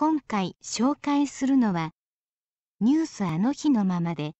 今回紹介するのは「ニュースあの日のままで」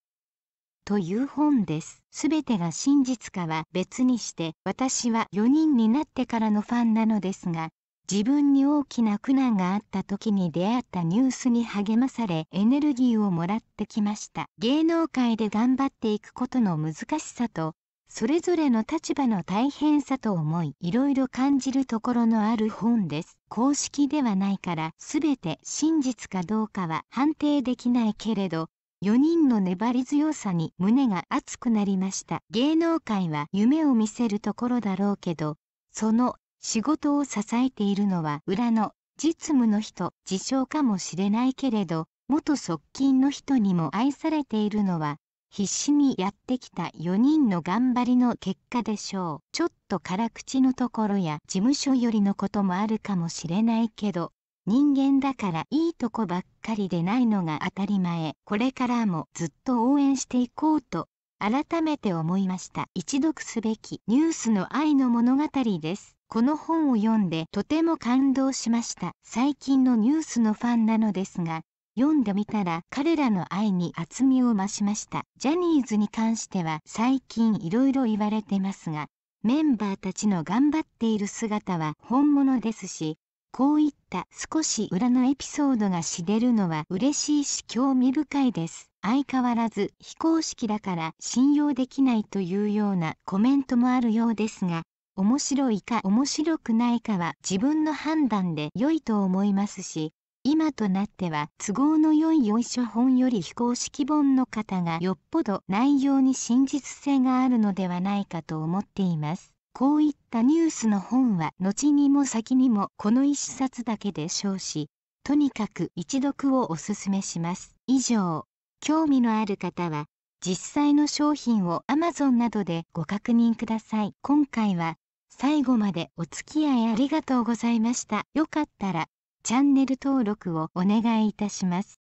という本です。すべてが真実かは別にして私は4人になってからのファンなのですが自分に大きな苦難があった時に出会ったニュースに励まされエネルギーをもらってきました。芸能界で頑張っていくことの難しさとそれぞれの立場の大変さと思いいろいろ感じるところのある本です公式ではないから全て真実かどうかは判定できないけれど4人の粘り強さに胸が熱くなりました芸能界は夢を見せるところだろうけどその仕事を支えているのは裏の実務の人自称かもしれないけれど元側近の人にも愛されているのは必死にやってきた4人の頑張りの結果でしょうちょっと辛口のところや事務所よりのこともあるかもしれないけど人間だからいいとこばっかりでないのが当たり前これからもずっと応援していこうと改めて思いました一読すべきニュースの愛の物語ですこの本を読んでとても感動しました最近のニュースのファンなのですが読んでみたら彼らの愛に厚みを増しましたジャニーズに関しては最近いろいろ言われてますがメンバーたちの頑張っている姿は本物ですしこういった少し裏のエピソードが知れるのは嬉しいし興味深いです相変わらず非公式だから信用できないというようなコメントもあるようですが面白いか面白くないかは自分の判断で良いと思いますし今となっては都合の良いよいしょ本より非公式本の方がよっぽど内容に真実性があるのではないかと思っています。こういったニュースの本は後にも先にもこの一冊だけでしょうし、とにかく一読をおすすめします。以上、興味のある方は実際の商品を Amazon などでご確認ください。今回は最後までお付き合いありがとうございました。よかったらチャンネル登録をお願いいたします